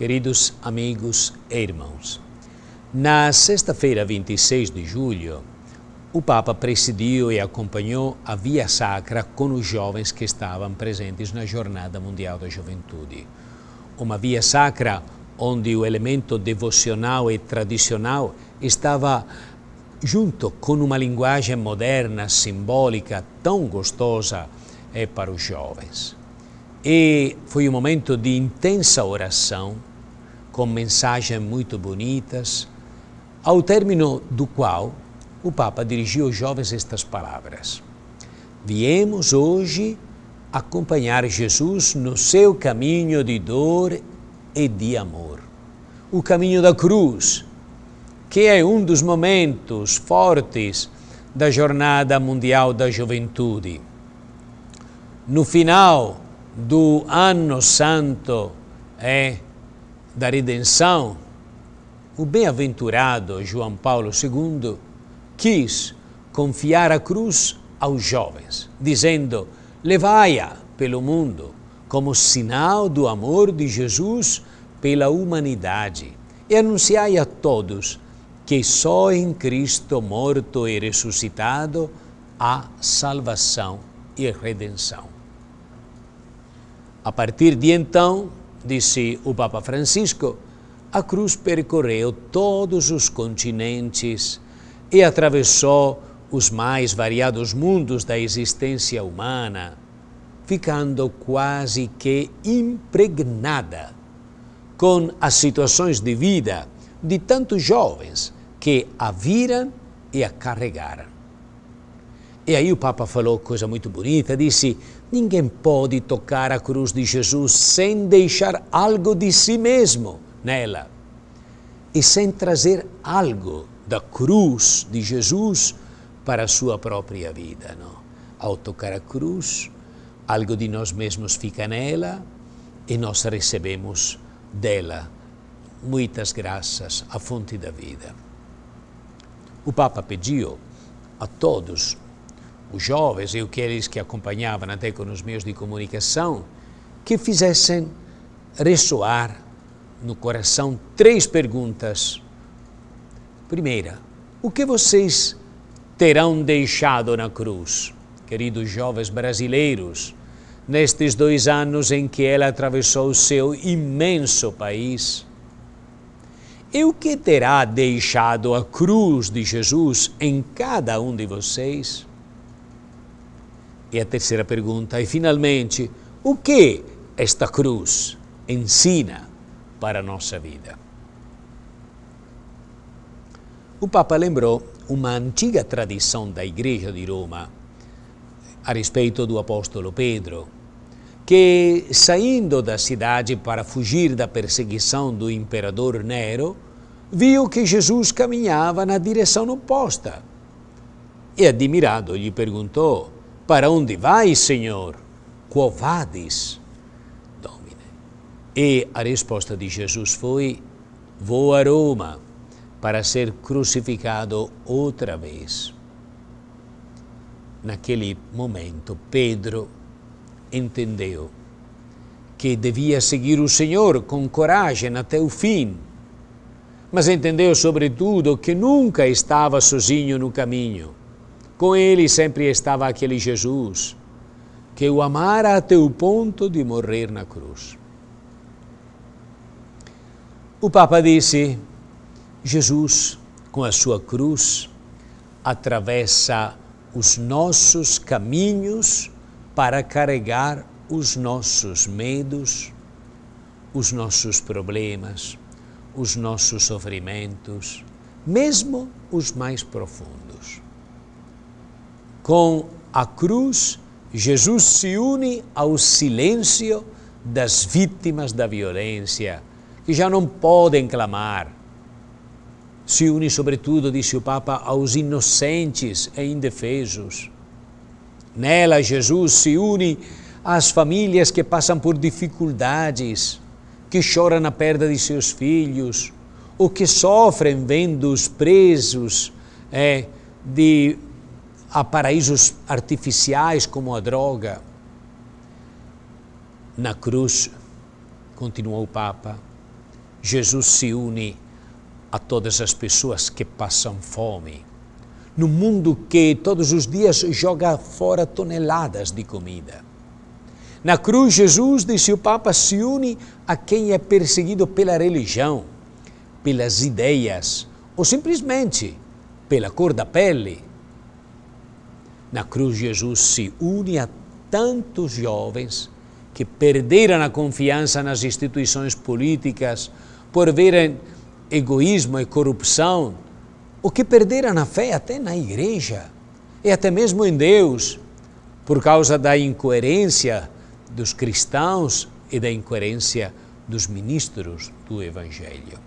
Queridos amigos e irmãos, na sexta-feira, 26 de julho, o Papa presidiu e acompanhou a Via Sacra com os jovens que estavam presentes na Jornada Mundial da Juventude. Uma Via Sacra onde o elemento devocional e tradicional estava junto com uma linguagem moderna, simbólica, tão gostosa eh, para os jovens. E foi um momento de intensa oração com mensagens muito bonitas, ao término do qual o Papa dirigiu aos jovens estas palavras: Viemos hoje acompanhar Jesus no seu caminho de dor e de amor. O caminho da cruz, que é um dos momentos fortes da Jornada Mundial da Juventude. No final do Ano Santo, é da redenção, o bem-aventurado João Paulo II quis confiar a cruz aos jovens, dizendo: Levai-a pelo mundo como sinal do amor de Jesus pela humanidade e anunciai a todos que só em Cristo morto e ressuscitado há salvação e redenção. A partir de então, disse o Papa Francisco, a cruz percorreu todos os continentes e atravessou os mais variados mundos da existência humana, ficando quase que impregnada com as situações de vida de tantos jovens que a viram e a carregaram. E aí o Papa falou coisa muito bonita, disse: Ninguém pode tocar a cruz de Jesus sem deixar algo de si mesmo nela e sem trazer algo da cruz de Jesus para a sua própria vida. Não? Ao tocar a cruz, algo de nós mesmos fica nela e nós recebemos dela muitas graças, a fonte da vida. O Papa pediu a todos os jovens e aqueles que acompanhavam até com os meios de comunicação, que fizessem ressoar no coração três perguntas. Primeira, o que vocês terão deixado na cruz? Queridos jovens brasileiros, nestes dois anos em que ela atravessou o seu imenso país, e o que terá deixado a cruz de Jesus em cada um de vocês? E a terceira pergunta é, finalmente, o que esta cruz ensina para a nossa vida? O Papa lembrou uma antiga tradição da Igreja de Roma a respeito do apóstolo Pedro, que saindo da cidade para fugir da perseguição do imperador Nero, viu que Jesus caminhava na direção oposta. E admirado lhe perguntou: para onde vais, Senhor? Quo vadis, Domine? E a resposta de Jesus foi: Vou a Roma para ser crucificado outra vez. Naquele momento, Pedro entendeu que devia seguir o Senhor com coragem até o fim, mas entendeu, sobretudo, que nunca estava sozinho no caminho com ele sempre estava aquele Jesus que o amara até o ponto de morrer na cruz. O Papa disse: Jesus, com a sua cruz, atravessa os nossos caminhos para carregar os nossos medos, os nossos problemas, os nossos sofrimentos, mesmo os mais profundos. Com a cruz, Jesus se une ao silêncio das vítimas da violência, que já não podem clamar. Se une, sobretudo, disse o Papa, aos inocentes e indefesos. Nela, Jesus se une às famílias que passam por dificuldades, que choram a perda de seus filhos, ou que sofrem vendo os presos é, de a paraísos artificiais como a droga. Na cruz, continuou o Papa, Jesus se une a todas as pessoas que passam fome. No mundo que todos os dias joga fora toneladas de comida. Na cruz, Jesus, disse o Papa, se une a quem é perseguido pela religião, pelas ideias ou simplesmente pela cor da pele na cruz, Jesus se une a tantos jovens que perderam a confiança nas instituições políticas por verem egoísmo e corrupção, ou que perderam a fé até na igreja e até mesmo em Deus, por causa da incoerência dos cristãos e da incoerência dos ministros do Evangelho.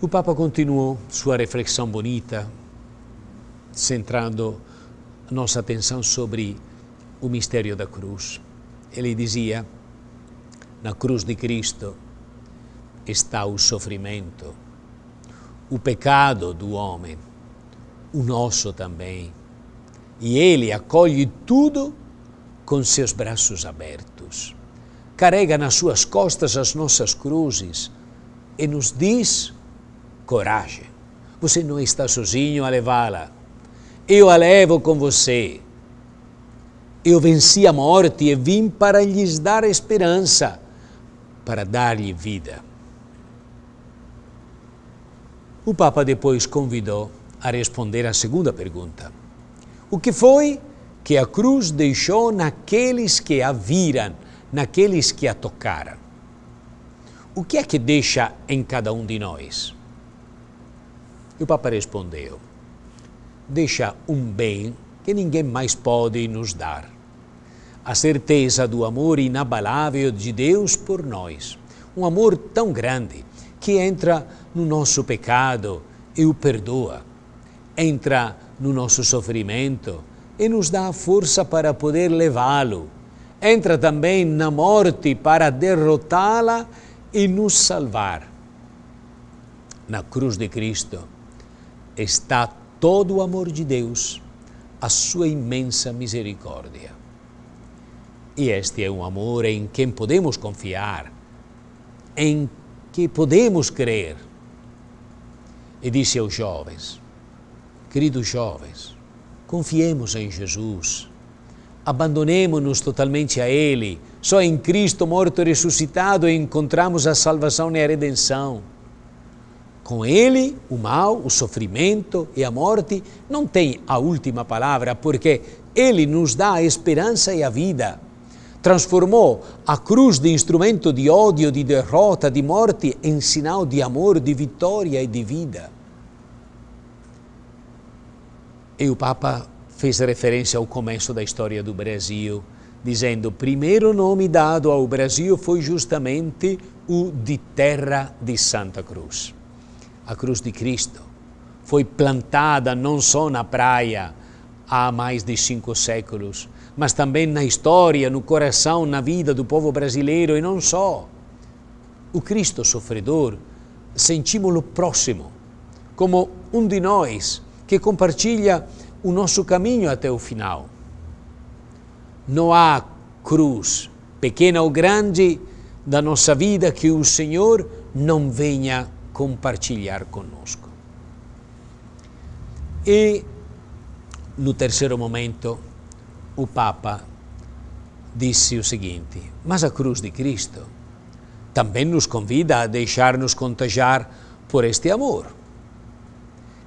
O Papa continuou sua reflexão bonita centrando nossa atenção sobre o mistério da cruz. Ele dizia: na cruz de Cristo está o sofrimento, o pecado do homem, o nosso também. E ele acolhe tudo com seus braços abertos. Carrega nas suas costas as nossas cruzes e nos diz: coragem, você não está sozinho a levá-la eu a levo com você. Eu venci a morte e vim para lhes dar esperança, para dar-lhe vida. O Papa depois convidou a responder à segunda pergunta: O que foi que a cruz deixou naqueles que a viram, naqueles que a tocaram? O que é que deixa em cada um de nós? E o Papa respondeu: deixa um bem que ninguém mais pode nos dar. A certeza do amor inabalável de Deus por nós. Um amor tão grande que entra no nosso pecado e o perdoa. Entra no nosso sofrimento e nos dá a força para poder levá-lo. Entra também na morte para derrotá-la e nos salvar. Na cruz de Cristo está todo o amor de Deus, a sua imensa misericórdia. E este é um amor em quem podemos confiar, em que podemos crer. E disse aos jovens: Queridos jovens, confiemos em Jesus, abandonemos-nos totalmente a Ele. Só em Cristo morto e ressuscitado encontramos a salvação e a redenção. Com ele, o mal, o sofrimento e a morte não têm a última palavra, porque ele nos dá a esperança e a vida. Transformou a cruz de instrumento de ódio, de derrota, de morte, em sinal de amor, de vitória e de vida. E o Papa fez referência ao começo da história do Brasil, dizendo: o primeiro nome dado ao Brasil foi justamente o de Terra de Santa Cruz. A cruz de Cristo foi plantada não só na praia há mais de cinco séculos, mas também na história, no coração, na vida do povo brasileiro e não só. O Cristo sofredor sentimos-lo próximo, como um de nós que compartilha o nosso caminho até o final. Não há cruz, pequena ou grande, da nossa vida que o Senhor não venha compartilhar conosco. E, no terceiro momento, o Papa disse o seguinte: Mas a cruz de Cristo também nos convida a deixar-nos contagiar por este amor.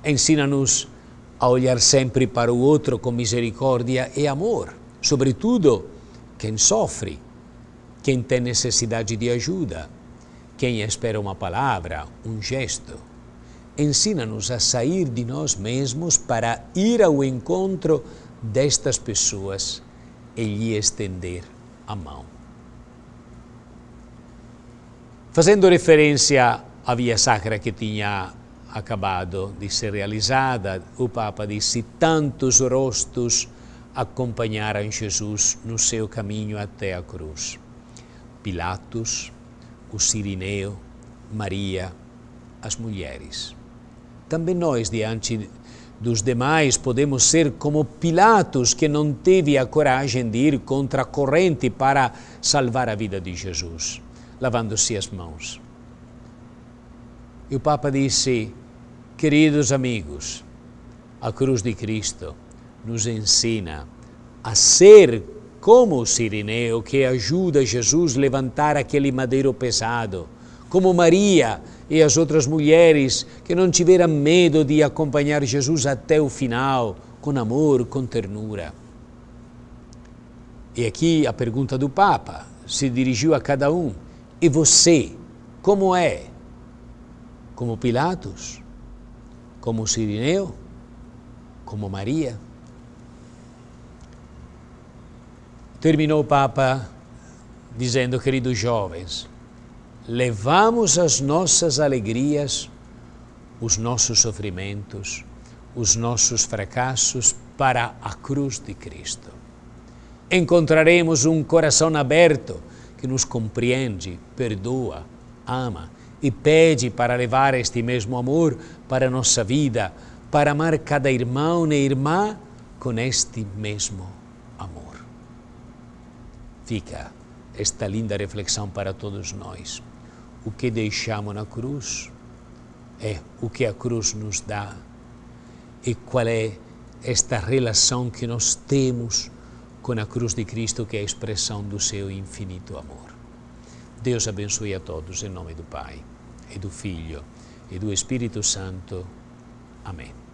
Ensina-nos a olhar sempre para o outro com misericórdia e amor, sobretudo quem sofre, quem tem necessidade de ajuda quem espera uma palavra, um gesto, ensina-nos a sair de nós mesmos para ir ao encontro destas pessoas e lhe estender a mão. Fazendo referência à via sacra que tinha acabado de ser realizada, o Papa disse: Tantos rostos acompanharam Jesus no seu caminho até a cruz. Pilatos, o Sirineu, Maria, as mulheres. Também nós, diante dos demais, podemos ser como Pilatos, que não teve a coragem de ir contra a corrente para salvar a vida de Jesus, lavando-se as mãos. E o Papa disse: Queridos amigos, a cruz de Cristo nos ensina a ser como o sirineu que ajuda Jesus a levantar aquele madeiro pesado, como Maria e as outras mulheres que não tiveram medo de acompanhar Jesus até o final, com amor, com ternura. E aqui a pergunta do Papa se dirigiu a cada um: e você, como é? Como Pilatos? Como Sirineu? Como Maria? terminou o Papa dizendo, queridos jovens, levamos as nossas alegrias, os nossos sofrimentos, os nossos fracassos para a cruz de Cristo. Encontraremos um coração aberto que nos compreende, perdoa, ama e pede para levar este mesmo amor para a nossa vida, para amar cada irmão e irmã com este mesmo fica esta linda reflexão para todos nós. O que deixamos na cruz é o que a cruz nos dá e qual é esta relação que nós temos com a cruz de Cristo, que é a expressão do seu infinito amor. Deus abençoe a todos, em nome do Pai, e do Filho, e do Espírito Santo. Amém.